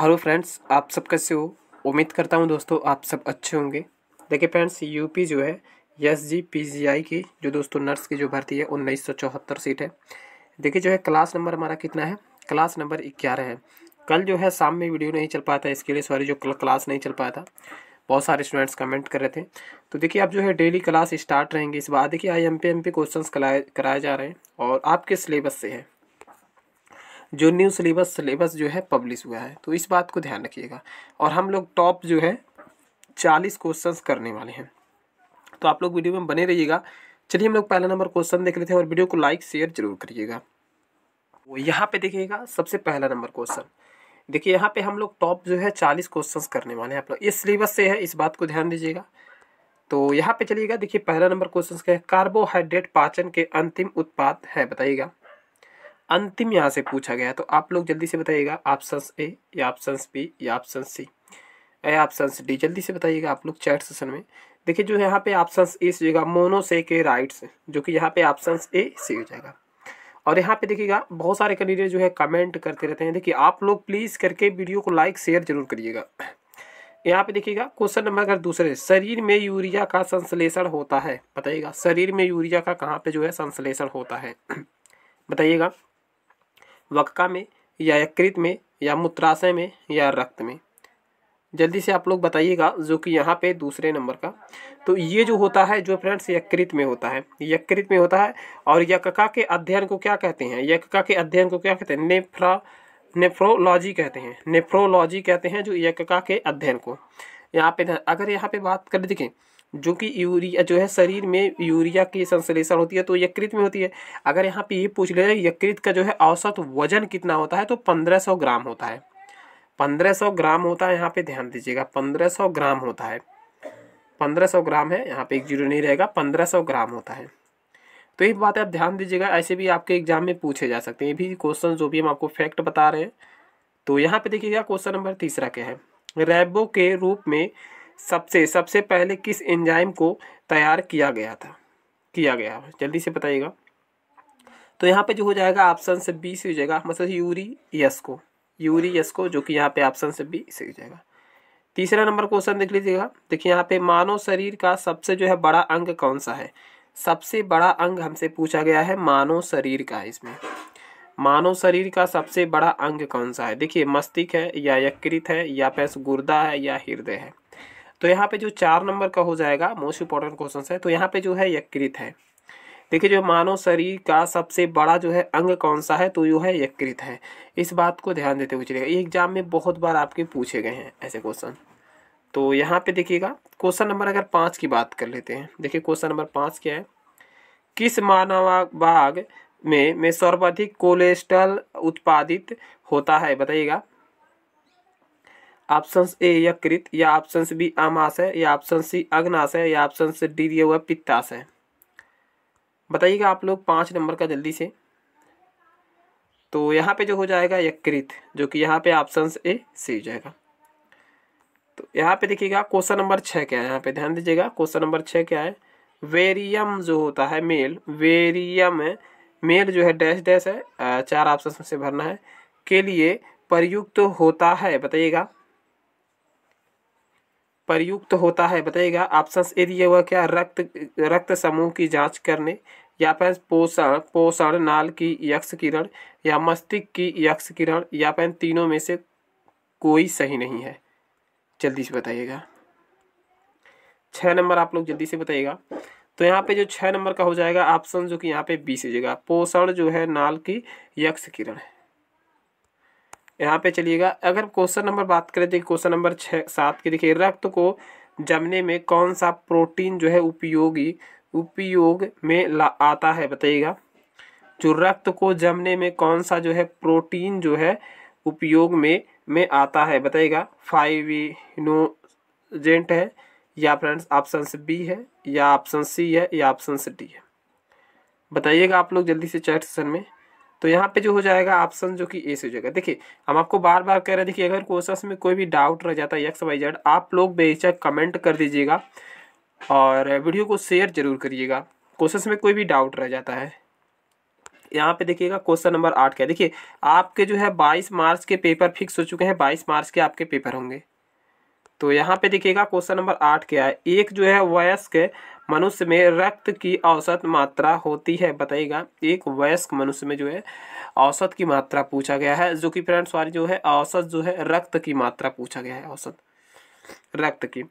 hello friends आप सब कैसे हो उम्मीद करता हूँ दोस्तों आप सब अच्छे होंगे देखिए फ्रेंड्स यूपी जो है एस जी पी जी आई की जो दोस्तों नर्स की जो भर्ती है उन्नीस सौ चौहत्तर सीट है देखिए जो है क्लास नंबर हमारा कितना है क्लास नंबर ग्यारह है कल जो है शाम में वीडियो नहीं चल पाया था इसके लिए सॉरी जो क्लास नहीं चल पाया था बहुत सारे स्टूडेंट्स कमेंट कर रहे थे तो देखिए अब जो है डेली क्लास स्टार्ट रहेंगे इस बार देखिए I M P M P question कराए कराए जा रहे हैं और आपके सिलेबस से है जो न्यू सिलेबस सिलेबस जो है पब्लिश हुआ है तो इस बात को ध्यान रखिएगा और हम लोग टॉप जो है चालीस क्वेश्चन करने वाले हैं तो आप लोग वीडियो में बने रहिएगा चलिए हम लोग पहला नंबर क्वेश्चन देख लेते हैं और वीडियो को लाइक शेयर जरूर करिएगा वो तो यहाँ पे देखिएगा सबसे पहला नंबर क्वेश्चन देखिए यहाँ पे हम लोग टॉप जो है चालीस क्वेश्चंस करने वाले हैं आप लोग इस सिलेबस से है इस बात को ध्यान दीजिएगा तो यहाँ पे चलिएगा देखिए पहला नंबर क्वेश्चन क्या है कार्बोहाइड्रेट पाचन के अंतिम उत्पाद है बताइएगा अंतिम यहाँ से पूछा गया तो आप लोग जल्दी से बताइएगा ऑप्शन ए या ऑप्शन बी या ऑप्शन सी या ऑप्शन डी जल्दी से बताइएगा आप लोग चैट सेशन में देखिए जो यहाँ पे ऑप्शन ए से जाएगा मोनो से के राइट्स जो कि यहाँ पे ऑप्शन ए सी हो जाएगा और यहाँ पे देखिएगा बहुत सारे कैंडिडेट जो है कमेंट करते रहते हैं देखिए आप लोग प्लीज़ करके वीडियो को लाइक शेयर जरूर करिएगा यहाँ पे देखिएगा क्वेश्चन नंबर अगर दूसरे शरीर में यूरिया का संश्लेषण होता है बताइएगा शरीर में यूरिया का कहाँ पे जो है संश्लेषण होता है बताइएगा वक्का में या यकृत में या मूत्राशय में या रक्त में जल्दी से आप लोग बताइएगा जो कि यहाँ पे दूसरे नंबर का तो ये जो होता है जो फ्रेंड्स यकृत में होता है यकृत में होता है और यकका के अध्ययन को क्या कहते हैं यकका के अध्ययन को क्या कहते हैं नेफ्रा नेफ्रोलॉजी कहते हैं नेफ्रोलॉजी कहते हैं जो यकका के अध्ययन को यहाँ पे अगर यहाँ पे बात कर देखें जो कि यूरिया जो है शरीर में यूरिया की संश्लेषण होती है तो यकृत में होती है अगर यहाँ पे ये पूछ लिया जाए यकृत का जो है औसत वजन कितना होता है तो पंद्रह सौ ग्राम होता है पंद्रह सौ ग्राम होता है यहाँ पे ध्यान दीजिएगा पंद्रह सौ ग्राम होता है पंद्रह सौ ग्राम है यहाँ पे एक जीरो नहीं रहेगा पंद्रह सौ ग्राम होता है तो ये बात आप ध्यान दीजिएगा ऐसे भी आपके एग्जाम में पूछे जा सकते हैं ये भी क्वेश्चन जो भी हम आपको फैक्ट बता रहे हैं तो यहाँ पे देखिएगा क्वेश्चन नंबर तीसरा क्या है रेबो के रूप में सबसे सबसे पहले किस एंजाइम को तैयार किया गया था किया गया जल्दी से बताइएगा तो यहाँ पे जो हो जाएगा ऑप्शन से बी से हो जाएगा मतलब यूरी यस को यूरी यस को जो कि यहाँ पे ऑप्शन से बी से हो जाएगा तीसरा नंबर क्वेश्चन देख लीजिएगा देखिए यहाँ पे मानव शरीर का सबसे जो है बड़ा अंग कौन सा है सबसे बड़ा अंग हमसे पूछा गया है मानव शरीर का इसमें मानव शरीर का सबसे बड़ा अंग कौन सा है देखिए मस्तिष्क है या यकृत है या फिर गुर्दा है या हृदय है तो यहाँ पे जो चार नंबर का हो जाएगा मोस्ट इंपॉर्टेंट क्वेश्चन है तो यहाँ पे जो है यकृत है देखिए जो मानव शरीर का सबसे बड़ा जो है अंग कौन सा है तो यो है यकृत है इस बात को ध्यान देते हुए चलेगा ये एग्जाम में बहुत बार आपके पूछे गए हैं ऐसे क्वेश्चन तो यहाँ पे देखिएगा क्वेश्चन नंबर अगर पाँच की बात कर लेते हैं देखिए क्वेश्चन नंबर पाँच क्या है किस मानवाभाग में में सर्वाधिक कोलेस्ट्रॉल उत्पादित होता है बताइएगा ऑप्शन ए यकृत या ऑप्शन बी आमाश है या ऑप्शन सी अग्नाश है या ऑप्शन डी दिया हुआ पित्ताश है बताइएगा आप लोग पाँच नंबर का जल्दी से तो यहाँ पे जो हो जाएगा यकृत जो कि यहाँ पे ऑप्शन ए सी हो जाएगा तो यहाँ पे देखिएगा क्वेश्चन नंबर छः क्या है यहाँ पे ध्यान दीजिएगा क्वेश्चन नंबर छः क्या है वेरियम जो होता है मेल वेरियम मेल जो है डैश डैश है चार ऑप्शन से भरना है के लिए प्रयुक्त तो होता है बताइएगा प्रयुक्त होता है बताइएगा ऑप्शन ए दिया हुआ क्या रक्त रक्त समूह की जांच करने या फिर पोषण पोषण नाल की यक्ष किरण या मस्तिष्क की यक्ष किरण या फिर तीनों में से कोई सही नहीं है जल्दी से बताइएगा छः नंबर आप लोग जल्दी से बताइएगा तो यहाँ पे जो छः नंबर का हो जाएगा ऑप्शन जो कि यहाँ पे बी से जाएगा पोषण जो है नाल की यक्ष किरण है यहाँ पे चलिएगा अगर क्वेश्चन नंबर बात करें तो क्वेश्चन नंबर छः सात की देखिए रक्त को जमने में कौन सा प्रोटीन जो है उपयोगी उपयोग में ला आता है बताइएगा जो रक्त को जमने में कौन सा जो है प्रोटीन जो है उपयोग में में आता है बताइएगा फाइविनोजेंट है या फ्रेंड्स ऑप्शन बी है या ऑप्शन सी है या ऑप्शन डी है बताइएगा आप लोग जल्दी से चैट सेशन में तो यहाँ पे जो हो जाएगा ऑप्शन जो कि ए से हो जाएगा देखिए हम आपको बार बार कह रहे हैं देखिए अगर क्वेश्चन में कोई भी डाउट रह जाता है एक्स वाई जेड आप लोग बेचक कमेंट कर दीजिएगा और वीडियो को शेयर जरूर करिएगा क्वेश्चन में कोई भी डाउट रह जाता है यहाँ पे देखिएगा क्वेश्चन नंबर आठ का देखिए आपके जो है बाईस मार्च के पेपर फिक्स हो चुके हैं बाईस मार्च के आपके पेपर होंगे तो यहाँ पे देखिएगा क्वेश्चन नंबर आठ क्या है एक जो है वयस्क मनुष्य में रक्त की औसत मात्रा होती है बताइएगा एक वयस्क मनुष्य में जो है औसत की मात्रा पूछा गया है जो कि फ्रेंड्स सॉरी जो है औसत जो है रक्त की मात्रा पूछा गया है औसत रक्त की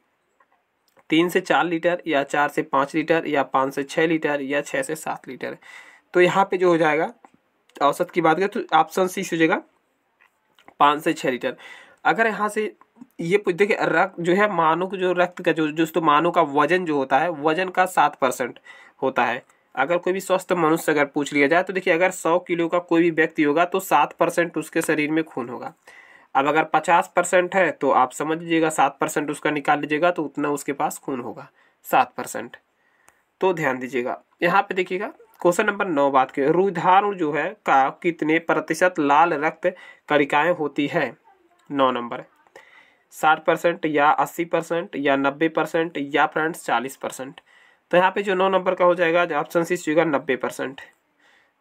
तीन से चार लीटर या चार से पाँच लीटर या पाँच से छः लीटर या छः से सात लीटर तो यहाँ पे जो हो जाएगा औसत की बात करें तो ऑप्शन सी सोचेगा पाँच से छः लीटर अगर यहाँ से ये देखिए रक्त जो है मानव जो रक्त का जो दोस्तों मानव का वजन जो होता है वजन का सात परसेंट होता है अगर कोई भी स्वस्थ मनुष्य अगर पूछ लिया जाए तो देखिए अगर सौ किलो का कोई भी व्यक्ति होगा तो सात परसेंट उसके शरीर में खून होगा अब अगर पचास परसेंट है तो आप समझ लीजिएगा सात परसेंट उसका निकाल लीजिएगा तो उतना उसके पास खून होगा सात परसेंट तो ध्यान दीजिएगा यहाँ पे देखिएगा क्वेश्चन नंबर नौ बात की रुधाणु जो है का कितने प्रतिशत लाल रक्त कणिकाएँ होती है नौ नंबर साठ परसेंट या अस्सी परसेंट या नब्बे परसेंट या फ्रेंड्स चालीस परसेंट तो यहाँ पे जो नौ नंबर का हो जाएगा ऑप्शन सी होगा नब्बे परसेंट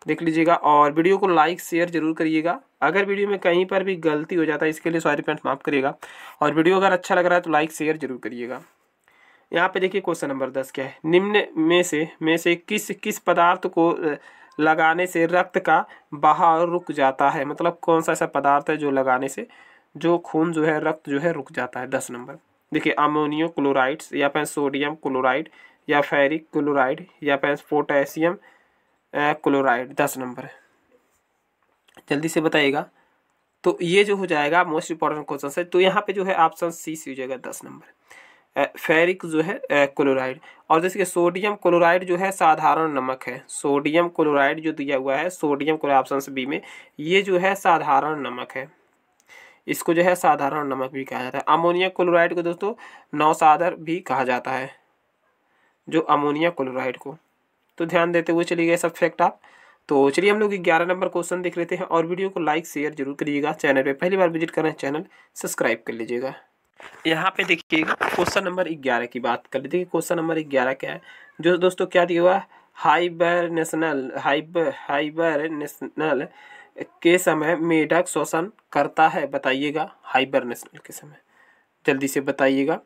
देख लीजिएगा और वीडियो को लाइक शेयर जरूर करिएगा अगर वीडियो में कहीं पर भी गलती हो जाता है इसके लिए सॉरी फ्रेंड्स माफ़ करिएगा और वीडियो अगर अच्छा लग रहा है तो लाइक शेयर जरूर करिएगा यहाँ पे देखिए क्वेश्चन नंबर दस क्या है निम्न में से में से किस किस पदार्थ को लगाने से रक्त का बहाव रुक जाता है मतलब कौन सा ऐसा पदार्थ है जो लगाने से जो खून जो है रक्त जो है रुक जाता है दस नंबर देखिए अमोनियो क्लोराइड्स या फिर सोडियम क्लोराइड या फेरिक क्लोराइड या फिर पोटेशियम क्लोराइड दस नंबर जल्दी से बताइएगा तो ये जो हो जाएगा मोस्ट इंपॉर्टेंट क्वेश्चन है तो यहाँ पे जो है ऑप्शन सी सी हो जाएगा दस नंबर फेरिक जो है क्लोराइड और जैसे कि सोडियम क्लोराइड जो है साधारण नमक है सोडियम क्लोराइड जो दिया हुआ है सोडियम क्लोराइड ऑप्शन बी में ये जो है साधारण नमक है इसको जो है साधारण नमक भी कहा जाता है अमोनिया क्लोराइड को दोस्तों नौसादर भी कहा जाता है जो अमोनिया क्लोराइड को तो ध्यान देते हुए चलिए गए सब फैक्ट आप तो चलिए हम लोग ग्यारह नंबर क्वेश्चन देख लेते हैं और वीडियो को लाइक शेयर जरूर करिएगा चैनल पे पहली बार विजिट कर रहे हैं चैनल सब्सक्राइब कर लीजिएगा यहाँ पे देखिए क्वेश्चन नंबर ग्यारह की बात कर लेते हैं क्वेश्चन नंबर ग्यारह क्या है जो दोस्तों क्या दिया हुआ hibernation hiber hibernation के समय मेढक श्वसन करता है बताइएगा हाइबरनेशन के समय जल्दी से बताइएगा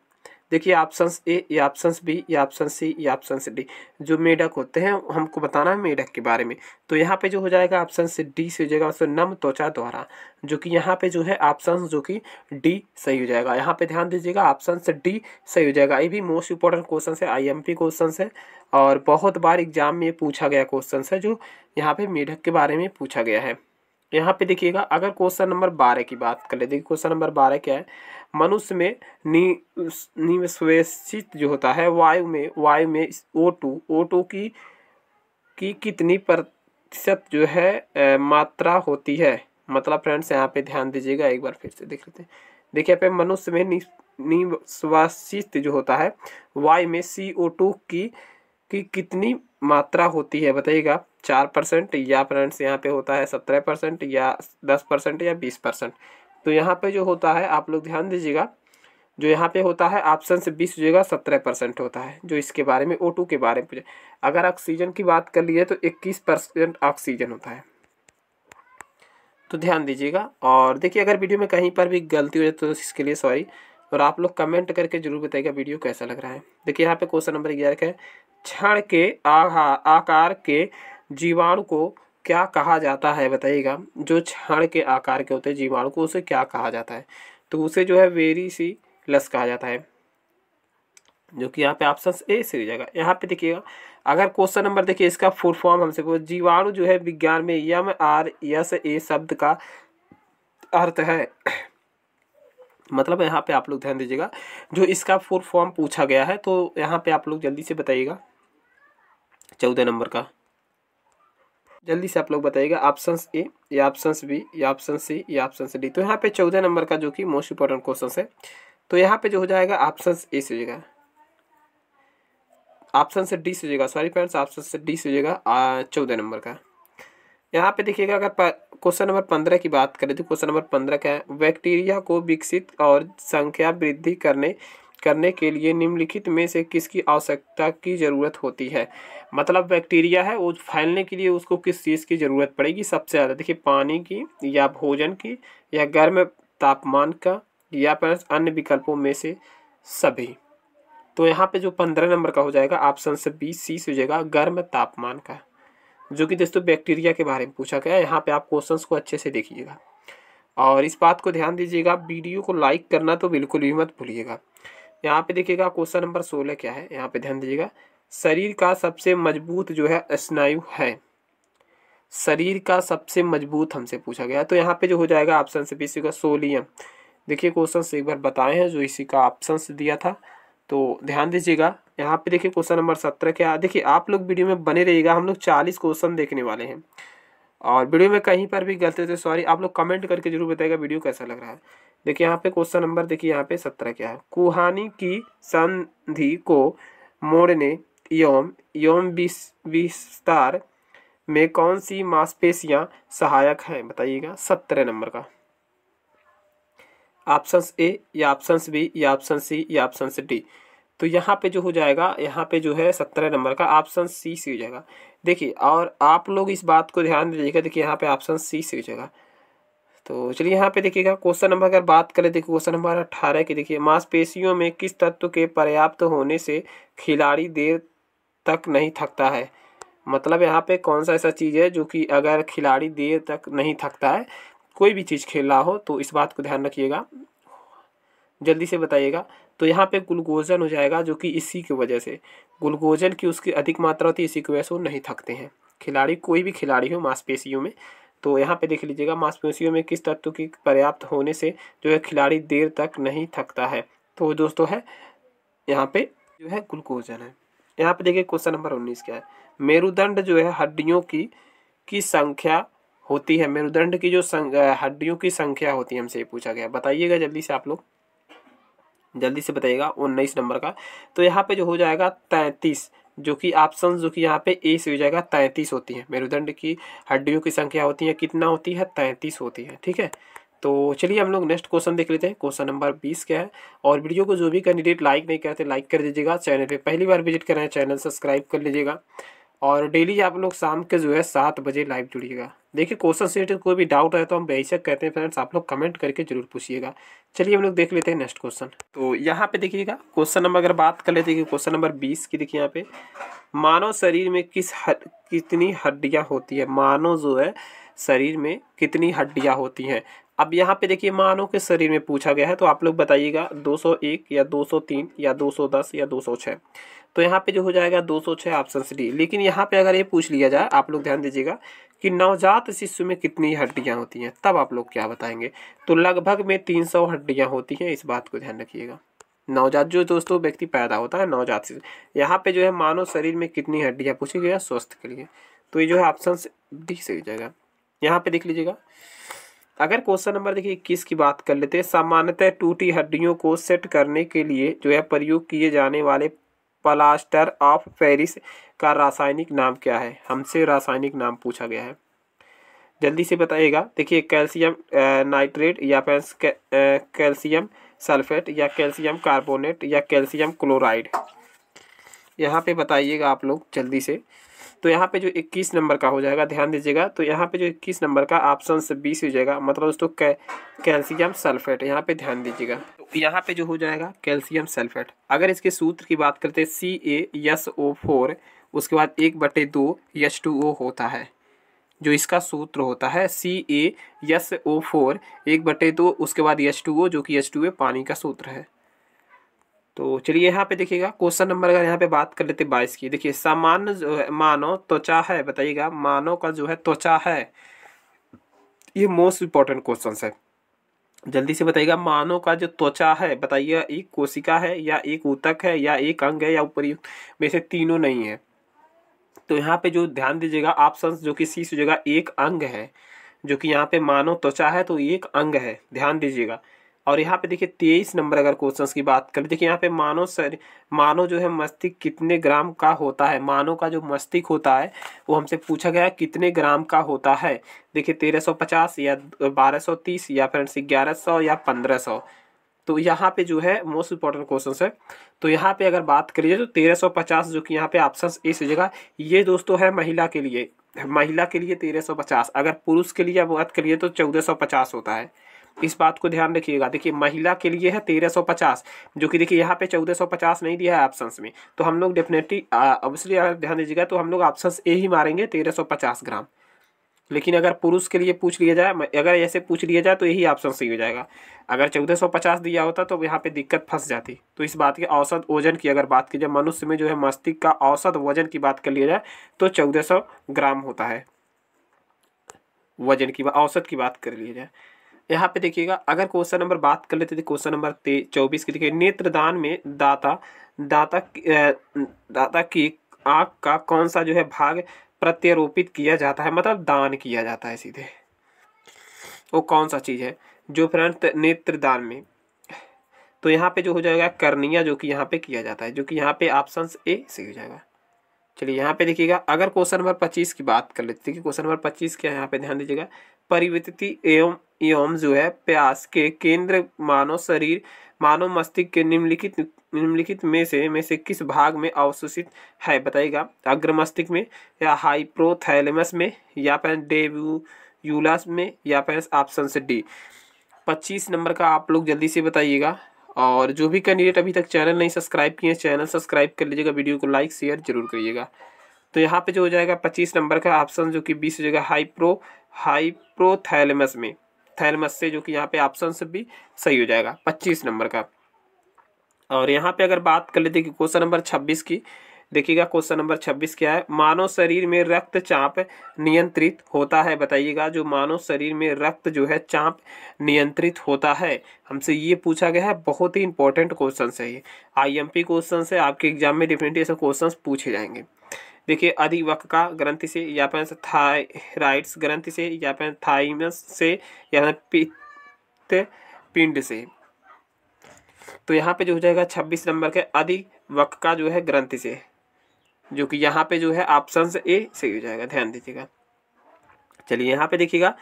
देखिए ऑप्शन ए या ऑप्शन बी या ऑप्शन सी या ऑप्शन डी जो मेढक होते हैं हमको बताना है मेढक के बारे में तो यहाँ पे जो हो जाएगा ऑप्शन से डी से हो जाएगा ऑप्शन नम त्वचा द्वारा जो कि यहाँ पे जो है ऑप्शन जो कि डी सही हो जाएगा यहाँ पे ध्यान दीजिएगा ऑप्शन से डी सही हो जाएगा ये भी मोस्ट इंपॉर्टेंट क्वेश्चन है आई क्वेश्चन है और बहुत बार एग्जाम में पूछा गया क्वेश्चन है जो यहाँ पे मेढक के बारे में पूछा गया है तो यहाँ पे देखिएगा अगर क्वेश्चन नंबर बारह की बात कर ले देखिए क्वेश्चन नंबर बारह क्या है मनुष्य में नी निवेश जो होता है वायु में वायु में ओ टू ओ टू की की कितनी प्रतिशत जो है ए, मात्रा होती है मतलब फ्रेंड्स यहाँ पे ध्यान दीजिएगा एक बार फिर से देख लेते हैं देखिए पे मनुष्य में नि निश्वासित जो होता है वायु में सी ओ टू की कितनी मात्रा होती है बताइएगा चार परसेंट या फ्रेंड्स यहाँ पे होता है सत्रह परसेंट या दस परसेंट या बीस परसेंट तो यहाँ पे जो होता है आप लोग ध्यान दीजिएगा जो यहाँ पे होता है ऑप्शन से बीस जगह सत्रह परसेंट होता है जो इसके बारे में ओ के बारे में अगर ऑक्सीजन की बात कर लिए तो इक्कीस परसेंट ऑक्सीजन होता है तो ध्यान दीजिएगा और देखिए अगर वीडियो में कहीं पर भी गलती हो जाए तो इसके लिए सॉरी और आप लोग कमेंट करके जरूर बताइएगा वीडियो कैसा लग रहा है देखिए यहाँ पे क्वेश्चन नंबर ग्यारह का है क्षण के आघा आकार के जीवाणु को क्या कहा जाता है बताइएगा जो क्षण के आकार के होते हैं जीवाणु को उसे क्या कहा जाता है तो उसे जो है वेरी सी लस कहा जाता है जो कि यहाँ पे ऑप्शन ए से हो जाएगा यहाँ पे देखिएगा अगर क्वेश्चन नंबर देखिए इसका फुल फॉर्म हमसे पूछ जीवाणु जो है विज्ञान में यम आर यस ए शब्द का अर्थ है मतलब यहाँ पे आप लोग ध्यान दीजिएगा जो इसका फुल फॉर्म पूछा गया है तो यहाँ पे आप लोग जल्दी से बताइएगा चौदह नंबर का जल्दी से आप लोग बताइएगा ऑप्शन ए या ऑप्शन बी या ऑप्शन सी या ऑप्शन डी तो यहाँ पे चौदह नंबर का जो कि मोस्ट इंपॉर्टेंट क्वेश्चन है तो यहाँ पे जो हो जाएगा ऑप्शन ए से जगह ऑप्शन से डी से जगह सॉरी फ्रेंड्स ऑप्शन से डी से जगह चौदह नंबर का यहाँ पे देखिएगा अगर क्वेश्चन नंबर पंद्रह की बात करें तो क्वेश्चन नंबर पंद्रह का है बैक्टीरिया को विकसित और संख्या वृद्धि करने करने के लिए निम्नलिखित में से किसकी आवश्यकता की ज़रूरत होती है मतलब बैक्टीरिया है वो फैलने के लिए उसको किस चीज़ की ज़रूरत पड़ेगी सबसे ज़्यादा देखिए पानी की या भोजन की या गर्म तापमान का या फिर अन्य विकल्पों में से सभी तो यहाँ पे जो पंद्रह नंबर का हो जाएगा ऑप्शन से बी सी से हो जाएगा गर्म तापमान का जो कि दोस्तों बैक्टीरिया के बारे में पूछा गया है यहाँ पे आप क्वेश्चंस को अच्छे से देखिएगा और इस बात को ध्यान दीजिएगा वीडियो को लाइक करना तो बिल्कुल भी मत भूलिएगा यहाँ पे देखिएगा क्वेश्चन नंबर सोलह क्या है यहाँ पे ध्यान दीजिएगा शरीर का सबसे मजबूत जो है स्नायु है शरीर का सबसे मजबूत हमसे पूछा गया तो यहाँ पे जो हो जाएगा ऑप्शन से बीसी का सोलियम देखिए क्वेश्चन एक बार बताए हैं जो इसी का ऑप्शन दिया था तो ध्यान दीजिएगा यहाँ पे देखिए क्वेश्चन नंबर सत्रह क्या देखिए आप लोग वीडियो में बने रहिएगा हम लोग चालीस क्वेश्चन देखने वाले हैं और वीडियो में कहीं पर भी गलती होती है सॉरी आप लोग कमेंट करके जरूर बताएगा वीडियो कैसा लग रहा है देखिए यहाँ पे क्वेश्चन नंबर देखिए यहाँ पे सत्रह क्या है कुहानी की संधि को मोड़ने यौम यौम विस्तार में कौन सी मांसपेशियां सहायक हैं बताइएगा सत्रह नंबर का ऑप्शन ए या ऑप्शन बी या ऑप्शन सी या ऑप्शन डी तो यहाँ पे जो हो जाएगा यहाँ पे जो है सत्रह नंबर का ऑप्शन सी सी हो जाएगा देखिए और आप लोग इस बात को ध्यान दीजिएगा देखिए यहाँ पे ऑप्शन सी सी हो जाएगा तो चलिए यहाँ पे देखिएगा क्वेश्चन नंबर अगर बात करें देखिए क्वेश्चन नंबर अठारह की देखिए मांसपेशियों में किस तत्व के पर्याप्त होने से खिलाड़ी देर तक नहीं थकता है मतलब यहाँ पे कौन सा ऐसा चीज़ है जो कि अगर खिलाड़ी देर तक नहीं थकता है कोई भी चीज़ खेल रहा हो तो इस बात को ध्यान रखिएगा जल्दी से बताइएगा तो यहाँ पे ग्लूकोजन हो जाएगा जो कि इसी की वजह से ग्लूकोजन की उसकी अधिक मात्रा होती है इसी की वजह से वो नहीं थकते हैं खिलाड़ी कोई भी खिलाड़ी हो मांसपेशियों में तो यहाँ पे देख लीजिएगा मांसपेशियों में किस तत्व की पर्याप्त होने से जो है खिलाड़ी देर तक नहीं थकता है तो दोस्तों है यहाँ पे जो है ग्लूकोजन है यहाँ पे देखिए क्वेश्चन नंबर उन्नीस क्या है मेरुदंड जो है हड्डियों की की संख्या होती है मेरुदंड की जो हड्डियों की संख्या होती है हमसे पूछा गया बताइएगा जल्दी से आप लोग जल्दी से बताइएगा उन्नीस नंबर का तो यहाँ पे जो हो जाएगा तैंतीस जो कि ऑप्शन जो कि यहाँ पे ए से हो जाएगा तैंतीस होती है मेरुदंड की हड्डियों की संख्या होती है कितना होती है तैंतीस होती है ठीक है तो चलिए हम लोग नेक्स्ट क्वेश्चन देख लेते हैं क्वेश्चन नंबर बीस क्या है और वीडियो को जो भी कैंडिडेट लाइक नहीं करते लाइक कर दीजिएगा चैनल पे पहली बार विजिट कर रहे हैं चैनल सब्सक्राइब कर लीजिएगा और डेली आप लोग शाम के जो है सात बजे लाइव जुड़िएगा देखिए क्वेश्चन से रिलेटेड कोई भी डाउट है तो हम बेशक कहते हैं फ्रेंड्स आप लोग कमेंट करके जरूर पूछिएगा चलिए हम लोग देख लेते हैं नेक्स्ट क्वेश्चन तो यहाँ पे देखिएगा क्वेश्चन नंबर अगर बात कर लेते हैं क्वेश्चन नंबर बीस की देखिए यहाँ पे मानव शरीर में किस हड कितनी हड्डियाँ होती है मानव जो है शरीर में कितनी हड्डियाँ होती हैं अब यहाँ पे देखिए मानव के शरीर में पूछा गया है तो आप लोग बताइएगा 201 या 203 या 210 या 206 तो यहाँ पे जो हो जाएगा 206 ऑप्शन डी लेकिन यहाँ पे अगर ये पूछ लिया जाए आप लोग ध्यान दीजिएगा कि नवजात शिशु में कितनी हड्डियाँ होती हैं तब आप लोग क्या बताएंगे तो लगभग में तीन सौ हड्डियाँ होती हैं इस बात को ध्यान रखिएगा नवजात जो दोस्तों व्यक्ति पैदा होता है नवजात शिशु यहाँ पे जो है मानव शरीर में कितनी हड्डियाँ पूछी गई है स्वस्थ के लिए तो ये जो है ऑप्शन डी सही जाएगा यहाँ पे देख लीजिएगा अगर क्वेश्चन नंबर देखिए इक्कीस की बात कर लेते हैं सामान्यतः टूटी हड्डियों को सेट करने के लिए जो है प्रयोग किए जाने वाले प्लास्टर ऑफ पेरिस का रासायनिक नाम क्या है हमसे रासायनिक नाम पूछा गया है जल्दी से बताइएगा देखिए कैल्शियम नाइट्रेट या फिर कैल्शियम सल्फेट या कैल्शियम कार्बोनेट या कैल्शियम क्लोराइड यहाँ पे बताइएगा आप लोग जल्दी से तो यहाँ पे जो इक्कीस नंबर का हो जाएगा ध्यान दीजिएगा तो यहाँ पे जो इक्कीस नंबर का ऑप्शन से बीस हो जाएगा मतलब दोस्तों कै कैल्शियम सल्फेट यहाँ पे ध्यान दीजिएगा तो यहाँ पे जो हो जाएगा कैल्शियम सल्फेट अगर इसके सूत्र की बात करते हैं सी ए यस ओ फोर उसके बाद एक बटे दो यस टू ओ होता है जो इसका सूत्र होता है सी ए यस ओ फोर एक बटे दो उसके बाद यस टू ओ जो कि यस टू ए पानी का सूत्र है तो चलिए यहाँ पे देखिएगा क्वेश्चन नंबर अगर यहाँ पे बात कर लेते बाईस की देखिए सामान्य जो है मानव त्वचा है बताइएगा मानव का जो है त्वचा है ये मोस्ट इंपॉर्टेंट क्वेश्चन है जल्दी से बताइएगा मानव का जो त्वचा है बताइए एक कोशिका है या एक ऊतक है या एक अंग है या उपरयुक्त में से तीनों नहीं है तो यहाँ पे जो ध्यान दीजिएगा ऑप्शन जो कि सी जगह एक अंग है जो कि यहाँ पे मानव त्वचा है तो एक अंग है ध्यान दीजिएगा और यहाँ पे देखिए तेईस नंबर अगर क्वेश्चंस की बात करें देखिए यहाँ पे मानव सर मानव जो है मस्तिष्क कितने ग्राम का होता है मानव का जो मस्तिष्क होता है वो हमसे पूछा गया कितने ग्राम का होता है देखिए तेरह सौ पचास या बारह सौ तीस या फिर ग्यारह सौ या पंद्रह सौ तो यहाँ पे जो है मोस्ट इम्पॉर्टेंट क्वेश्चन है तो यहाँ पे अगर बात करिए तो तेरह सौ पचास जो कि यहाँ पे ऑप्शन ए से जगह ये दोस्तों है महिला के लिए महिला के लिए तेरह सौ पचास अगर पुरुष के लिए बात करिए तो चौदह सौ पचास होता है इस बात को ध्यान रखिएगा देखिए महिला के लिए है तेरह सौ पचास जो कि देखिए यहाँ पे चौदह सौ पचास नहीं दिया है ऑप्शन में तो हम लोग डेफिनेटली ऑब्वियसली अगर ध्यान दीजिएगा तो हम लोग ऑप्शन ए ही मारेंगे तेरह सौ पचास ग्राम लेकिन अगर पुरुष के लिए पूछ लिया जाए अगर ऐसे पूछ लिया जाए तो यही ऑप्शन सही हो जाएगा अगर चौदह सौ पचास दिया होता तो यहाँ पे दिक्कत फंस जाती तो इस बात के औसत वजन की अगर बात की जाए मनुष्य में जो है मस्तिष्क का औसत वजन की बात कर लिया जाए तो चौदह सौ ग्राम होता है वजन की औसत की बात कर लिया जाए यहाँ पे देखिएगा अगर क्वेश्चन नंबर बात कर लेते थे क्वेश्चन नंबर चौबीस की देखिए नेत्रदान में दाता दाता दाता की आँख का कौन सा जो है भाग प्रत्यारोपित किया जाता है मतलब दान किया जाता है सीधे वो कौन सा चीज़ है जो फ्रेंड नेत्रदान में तो यहाँ पे जो हो जाएगा करनिया जो कि यहाँ पे किया जाता है जो कि यहाँ पे ऑप्शन ए सही हो जाएगा चलिए यहाँ पे देखिएगा अगर क्वेश्चन नंबर पच्चीस की बात कर लेते हैं क्वेश्चन नंबर पच्चीस क्या है यहाँ पे ध्यान दीजिएगा परिवृत्ति एवं एवं जो है प्यास के केंद्र मानव शरीर मानव मस्तिष्क के निम्नलिखित निम्नलिखित में से में से किस भाग में अवशोषित है बताइएगा अग्र मस्तिष्क में या हाइप्रोथैलेमस में या फिर डेब्यू यूलास में या फिर ऑप्शन से डी पच्चीस नंबर का आप लोग जल्दी से बताइएगा और जो भी कैंडिडेट अभी तक चैनल नहीं सब्सक्राइब किए हैं चैनल सब्सक्राइब कर लीजिएगा वीडियो को लाइक शेयर जरूर करिएगा तो यहाँ पे जो हो जाएगा पच्चीस नंबर का ऑप्शन जो कि बीस हो जाएगा हाइप्रो हाइप्रोथैलमस में थैलमस से जो कि यहाँ पे ऑप्शन से भी सही हो जाएगा पच्चीस नंबर का और यहाँ पे अगर बात कर लेते कि क्वेश्चन नंबर छब्बीस की देखिएगा क्वेश्चन नंबर छब्बीस क्या है मानव शरीर में रक्त चाप नियंत्रित होता है बताइएगा जो मानव शरीर में रक्त जो है चाप नियंत्रित होता है हमसे ये पूछा गया है बहुत ही इंपॉर्टेंट क्वेश्चन है ये आईएमपी क्वेश्चन है आपके एग्जाम में डिफिनेटली ऐसे क्वेश्चन पूछे जाएंगे देखिए अधिवक्का ग्रंथि से या फिर थाइराइड्स ग्रंथि से या फिर थाइमस से या पित्त पिंड से तो यहाँ पे जो हो जाएगा छब्बीस नंबर के अधिवक्का जो है ग्रंथि से जो कि यहाँ पे जो है ऑप्शन ए सही हो जाएगा ध्यान दीजिएगा चलिए यहाँ पे देखिएगा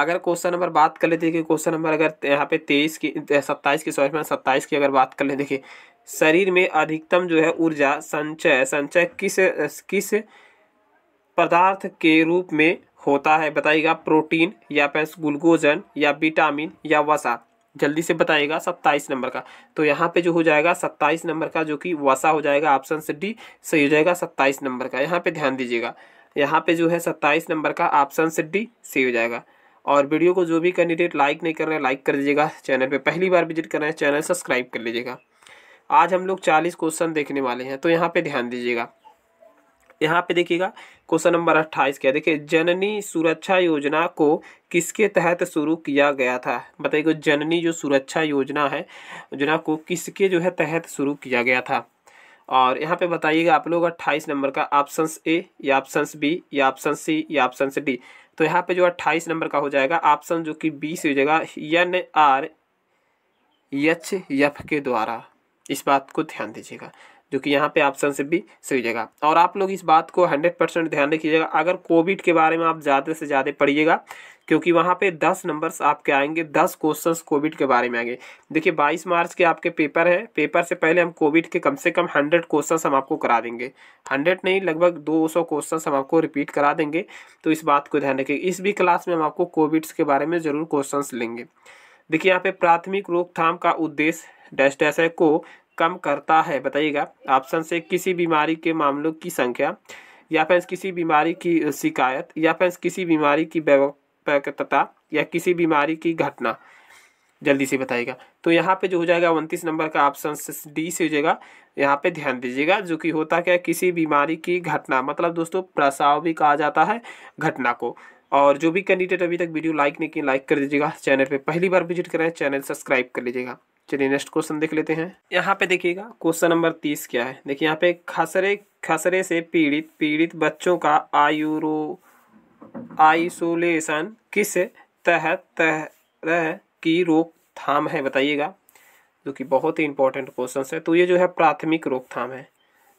अगर क्वेश्चन नंबर बात कर लेते कि क्वेश्चन नंबर अगर यहाँ पे तेईस की सत्ताईस की सॉरी सत्ताईस की अगर बात कर ले देखिए शरीर में अधिकतम जो है ऊर्जा संचय संचय किस किस पदार्थ के रूप में होता है बताइएगा प्रोटीन या फिर ग्लूकोजन या विटामिन या वसा जल्दी से बताइएगा सत्ताईस नंबर का तो यहाँ पे जो हो जाएगा सत्ताईस नंबर का जो कि वसा हो जाएगा ऑप्शन से डी सही हो जाएगा सत्ताईस नंबर का यहाँ पे ध्यान दीजिएगा यहाँ पे जो है सत्ताईस नंबर का ऑप्शन से डी सही हो जाएगा और वीडियो को जो भी कैंडिडेट लाइक नहीं कर रहे लाइक कर दीजिएगा चैनल पे पहली बार विजिट कर रहे हैं चैनल सब्सक्राइब कर लीजिएगा आज हम लोग चालीस क्वेश्चन देखने वाले हैं तो यहाँ पे ध्यान दीजिएगा यहाँ पे देखिएगा क्वेश्चन नंबर अट्ठाईस क्या देखिए जननी सुरक्षा योजना को किसके तहत शुरू किया गया था बताइए जननी जो सुरक्षा योजना है योजना को किसके जो है तहत शुरू किया गया था और यहाँ पे बताइएगा आप लोग अट्ठाईस नंबर का ऑप्शन ए या ऑप्शन बी या ऑप्शन सी या ऑप्शन डी तो यहाँ पे जो अट्ठाईस नंबर का हो जाएगा ऑप्शन जो कि बी से हो जाएगा एन आर एच एफ के द्वारा इस बात को ध्यान दीजिएगा जो कि यहाँ पे ऑप्शन से भी सही जगह और आप लोग इस बात को हंड्रेड परसेंट ध्यान रखिएगा अगर कोविड के बारे में आप ज़्यादा से ज़्यादा पढ़िएगा क्योंकि वहाँ पे दस नंबर्स आपके आएंगे दस क्वेश्चंस कोविड के बारे में आएंगे देखिए बाईस मार्च के आपके पेपर हैं पेपर से पहले हम कोविड के कम से कम हंड्रेड क्वेश्चंस हम आपको करा देंगे हंड्रेड नहीं लगभग दो सौ क्वेश्चन हम आपको रिपीट करा देंगे तो इस बात को ध्यान रखिए इस भी क्लास में हम आपको कोविड्स के बारे में ज़रूर क्वेश्चन लेंगे देखिए यहाँ पे प्राथमिक रोकथाम का उद्देश्य डैश को कम करता है बताइएगा ऑप्शन से किसी बीमारी के मामलों की संख्या या फिर किसी बीमारी की शिकायत या फिर किसी बीमारी की व्यापकता या किसी बीमारी की घटना जल्दी से बताइएगा तो यहाँ पे जो हो जाएगा उनतीस नंबर का ऑप्शन डी से हो जाएगा यहाँ पे ध्यान दीजिएगा जो कि होता क्या है किसी बीमारी की घटना मतलब दोस्तों प्रसाव भी कहा जाता है घटना को और जो भी कैंडिडेट अभी तक वीडियो लाइक नहीं किए लाइक कर दीजिएगा चैनल पे पहली बार विजिट करें चैनल सब्सक्राइब कर लीजिएगा चलिए नेक्स्ट क्वेश्चन देख लेते हैं यहाँ पे देखिएगा क्वेश्चन नंबर तीस क्या है देखिए यहाँ पे खसरे खसरे से पीड़ित पीड़ित बच्चों का आयुरो आइसोलेशन किस तह तरह की रोकथाम है बताइएगा जो कि बहुत ही इंपॉर्टेंट क्वेश्चन है तो ये जो है प्राथमिक रोकथाम है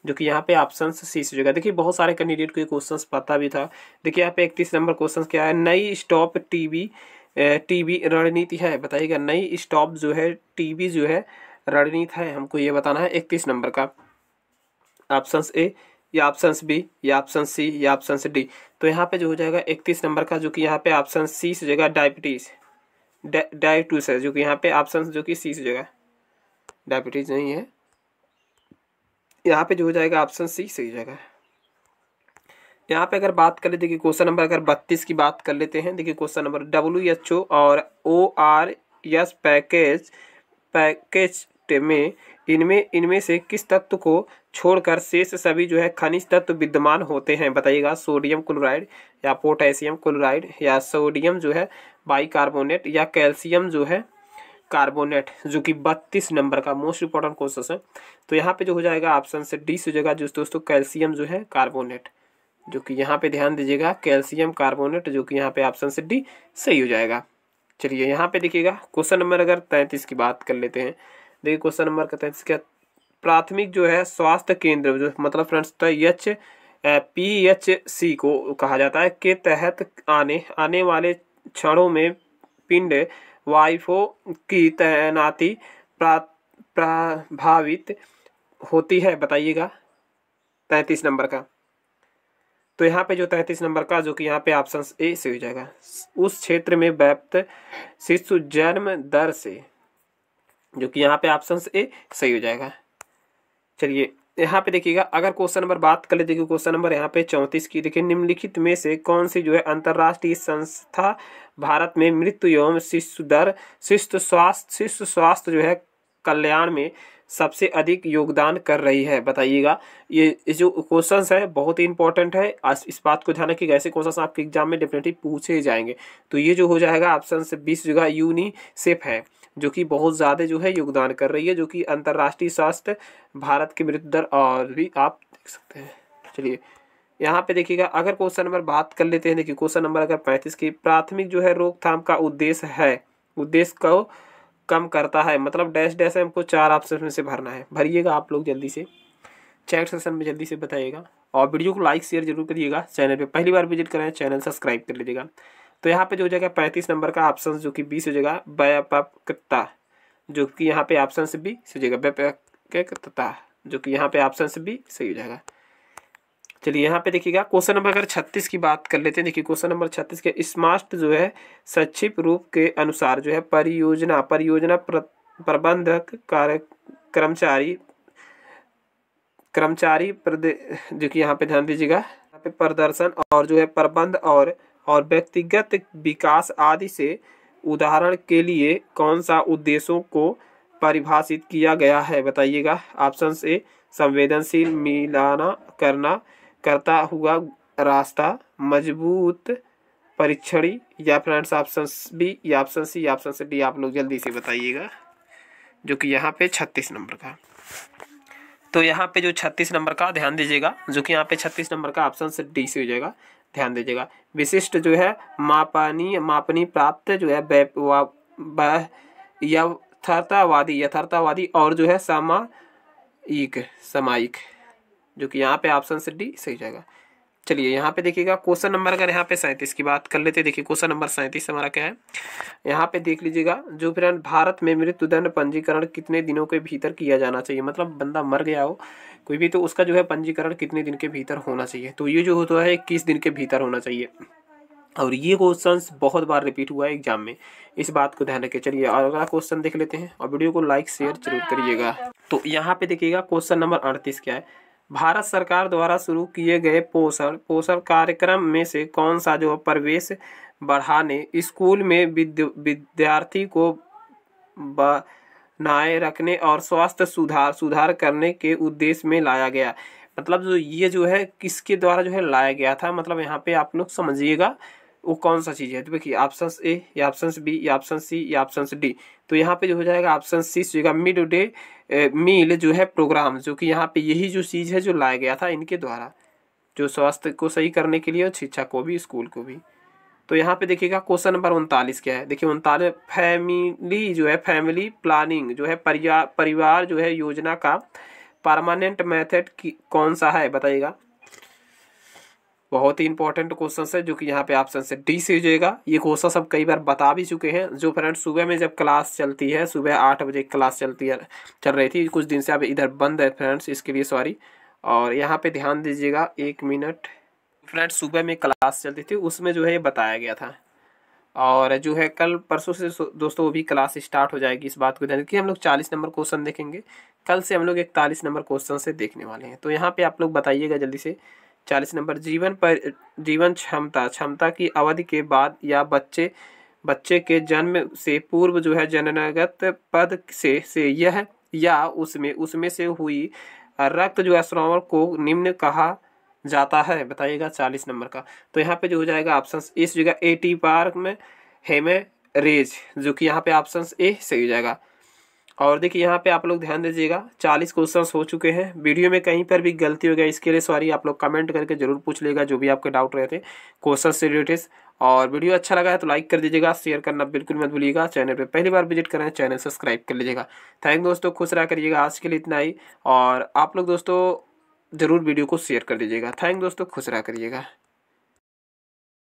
जो कि यहाँ पे ऑप्शन सी से जगह देखिए बहुत सारे कैंडिडेट को ये क्वेश्चन पता भी था देखिए यहाँ पे इकतीस नंबर क्वेश्चन क्या है नई स्टॉप टीवी टीबी रणनीति है बताइएगा नई स्टॉप जो है टीबी जो है रणनीति है हमको ये बताना है इकतीस नंबर का ऑप्शन ए या ऑप्शन बी या ऑप्शन सी या ऑप्शन डी तो यहाँ पे जो हो जाएगा इकतीस नंबर का जो कि यहाँ पे ऑप्शन सी से जगह डायबिटीज़ डायबिटीज़ है जो कि यहाँ पे ऑप्शन जो कि सी से जगह डायबिटीज़ नहीं है यहाँ पे जो हो जाएगा ऑप्शन सी सही जगह यहाँ पे अगर बात करें देखिए क्वेश्चन नंबर अगर बत्तीस की बात कर लेते हैं देखिए question number W H O और O R S package package में इनमें इनमें से किस तत्व को छोड़कर शेष सभी जो है खनिज तत्व विद्यमान होते हैं बताइएगा सोडियम क्लोराइड या पोटेशियम क्लोराइड या सोडियम जो है बाइकार्बोनेट या कैल्शियम जो है कार्बोनेट जो कि बत्तीस नंबर का मोस्ट इंपॉर्टेंट क्वेश्चन है तो यहाँ पे जो हो जाएगा ऑप्शन से डी से जगह जो दोस्तों कैल्शियम जो है कार्बोनेट जो कि यहाँ पे ध्यान दीजिएगा कैल्शियम कार्बोनेट जो कि यहाँ पे ऑप्शन से डी सही हो जाएगा चलिए यहाँ पे देखिएगा क्वेश्चन नंबर अगर तैंतीस की बात कर लेते हैं देखिए क्वेश्चन नंबर का तैंतीस क्या प्राथमिक जो है स्वास्थ्य केंद्र जो मतलब friends H P H C को कहा जाता है के तहत आने आने वाले क्षणों में पिंड वाइफों की तैनाती प्रभावित होती है बताइएगा तैंतीस नंबर का तो यहाँ पे जो तैंतीस नंबर का जो कि यहाँ पे ऑप्शन ए से हो जाएगा उस क्षेत्र में व्याप्त शिशु जन्म दर से जो कि यहाँ पे ऑप्शन ए सही हो जाएगा चलिए यहाँ पे देखिएगा अगर क्वेश्चन नंबर बात कर ले देखिए क्वेश्चन नंबर यहाँ पे चौंतीस की देखिए निम्नलिखित में से कौन सी जो है अंतर्राष्ट्रीय संस्था भारत में मृत्यु एवं शिशु दर शिशु स्वास्थ्य शिशु स्वास्थ्य जो है कल्याण में सबसे अधिक योगदान कर रही है बताइएगा ये जो क्वेश्चंस है बहुत ही इंपॉर्टेंट है इस बात को ध्यान रखिएगा ऐसे क्वेश्चंस आपके एग्जाम में डेफिनेटली पूछे जाएंगे तो ये जो हो जाएगा ऑप्शन से बीस जगह यूनिसेफ है जो कि बहुत ज़्यादा जो है योगदान कर रही है जो कि अंतर्राष्ट्रीय स्वास्थ्य भारत की मृत्यु दर और भी आप देख सकते हैं चलिए यहाँ पे देखिएगा अगर क्वेश्चन नंबर बात कर लेते हैं देखिए क्वेश्चन नंबर अगर पैंतीस की प्राथमिक जो है रोकथाम का उद्देश्य है उद्देश्य को कम करता है मतलब डैश डैश है हमको चार ऑप्शन में से भरना है भरिएगा आप लोग जल्दी से चैट सेशन में जल्दी से बताइएगा और वीडियो को लाइक शेयर जरूर करिएगा चैनल पे पहली बार विजिट करें चैनल सब्सक्राइब कर लीजिएगा तो यहाँ पे जो हो जाएगा पैंतीस नंबर का ऑप्शन जो कि बीस हो जाएगा व्यापकता जो कि यहाँ पे ऑप्शन भी सही हो जाएगा व्यापकता जो कि यहाँ पे ऑप्शन भी सही हो जाएगा चलिए यहाँ पे देखिएगा क्वेश्चन नंबर अगर छत्तीस की बात कर लेते हैं देखिए क्वेश्चन नंबर छत्तीस के स्मार्ट जो है संक्षिप्त रूप के अनुसार जो है परियोजना परियोजना प्र, प्रबंधक कार्य कर्मचारी कर्मचारी जो कि यहाँ पे ध्यान दीजिएगा यहाँ पे प्रदर्शन और जो है प्रबंध और और व्यक्तिगत विकास आदि से उदाहरण के लिए कौन सा उद्देश्यों को परिभाषित किया गया है बताइएगा ऑप्शन ए संवेदनशील मिलाना करना करता हुआ रास्ता मजबूत परीक्षणी या फ्रेंड्स ऑप्शन बी या ऑप्शन सी या ऑप्शन डी आप लोग जल्दी से बताइएगा जो कि यहाँ पे छत्तीस नंबर का तो यहाँ पे जो छत्तीस नंबर का ध्यान दीजिएगा जो कि यहाँ पे छत्तीस नंबर का ऑप्शन डी से हो जाएगा ध्यान दीजिएगा विशिष्ट जो है मापनी मापनी प्राप्त जो है यथार्थवादी यथार्थवादी और जो है सामायिक सामायिक जो कि यहाँ पे ऑप्शन से डी सही जाएगा चलिए यहाँ पे देखिएगा क्वेश्चन नंबर अगर यहाँ पे सैंतीस की बात कर लेते देखिए क्वेश्चन नंबर सैंतीस हमारा क्या है यहाँ पे देख लीजिएगा जो फिर भारत में मृत्युदंड पंजीकरण कितने दिनों के भीतर किया जाना चाहिए मतलब बंदा मर गया हो कोई भी तो उसका जो है पंजीकरण कितने दिन के भीतर होना चाहिए तो ये जो होता है इक्कीस दिन के भीतर होना चाहिए और ये क्वेश्चन बहुत बार रिपीट हुआ है एग्जाम में इस बात को ध्यान रखें चलिए और अगला क्वेश्चन देख लेते हैं और वीडियो को लाइक शेयर जरूर करिएगा तो यहाँ पे देखिएगा क्वेश्चन नंबर अड़तीस क्या है भारत सरकार द्वारा शुरू किए गए पोषण पोषण कार्यक्रम में से कौन सा जो प्रवेश बढ़ाने स्कूल में विद्यार्थी को बनाए रखने और स्वास्थ्य सुधार सुधार करने के उद्देश्य में लाया गया मतलब जो ये जो है किसके द्वारा जो है लाया गया था मतलब यहाँ पे आप लोग समझिएगा वो कौन सा चीज़ है तो देखिए ऑप्शन ए या ऑप्शन बी या ऑप्शन सी या ऑप्शन डी तो यहाँ पे जो हो जाएगा ऑप्शन सी सोएगा मिड डे मील जो है प्रोग्राम जो कि यहाँ पे यही जो चीज़ है जो लाया गया था इनके द्वारा जो स्वास्थ्य को सही करने के लिए और शिक्षा को भी स्कूल को भी तो यहाँ पे देखिएगा क्वेश्चन नंबर उनतालीस क्या है देखिए उनतालीस फैमिली जो है फैमिली प्लानिंग जो है परिवार परिवार जो है योजना का परमानेंट मेथड कौन सा है बताइएगा बहुत ही इंपॉर्टेंट क्वेश्चन है जो कि यहाँ पे ऑप्शन से डी से हो जाएगा ये क्वेश्चन सब कई बार बता भी चुके हैं जो फ्रेंड सुबह में जब क्लास चलती है सुबह आठ बजे क्लास चलती है चल रही थी कुछ दिन से अब इधर बंद है फ्रेंड्स इसके लिए सॉरी और यहाँ पे ध्यान दीजिएगा एक मिनट फ्रेंड्स सुबह में क्लास चलती थी उसमें जो है ये बताया गया था और जो है कल परसों से दोस्तों वो भी क्लास स्टार्ट हो जाएगी इस बात को ध्यान कि हम लोग चालीस नंबर क्वेश्चन देखेंगे कल से हम लोग इकतालीस नंबर क्वेश्चन से देखने वाले हैं तो यहाँ पे आप लोग बताइएगा जल्दी से चालीस नंबर जीवन पर जीवन क्षमता क्षमता की अवधि के बाद या बच्चे बच्चे के जन्म से पूर्व जो है जननगत पद से से यह या उसमें उसमें से हुई रक्त जो है श्रवण को निम्न कहा जाता है बताइएगा चालीस नंबर का तो यहाँ पे जो हो जाएगा ऑप्शन इस जगह ए टी पार्क में हेमे रेज जो कि यहाँ पे ऑप्शन ए सही हो जाएगा और देखिए यहाँ पे आप लोग ध्यान दीजिएगा चालीस क्वेश्चन हो चुके हैं वीडियो में कहीं पर भी गलती हो गया इसके लिए सॉरी आप लोग कमेंट करके जरूर पूछ लेगा जो भी आपके डाउट रहे थे क्वेश्चन से रिलेटेड और वीडियो अच्छा लगा है तो लाइक कर दीजिएगा शेयर करना बिल्कुल मत भूलिएगा चैनल पे पहली बार विजिट करें चैनल सब्सक्राइब कर लीजिएगा थैंक दोस्तों खुश रहा करिएगा आज के लिए इतना ही और आप लोग दोस्तों ज़रूर वीडियो को शेयर कर दीजिएगा थैंक दोस्तों खुश रहा करिएगा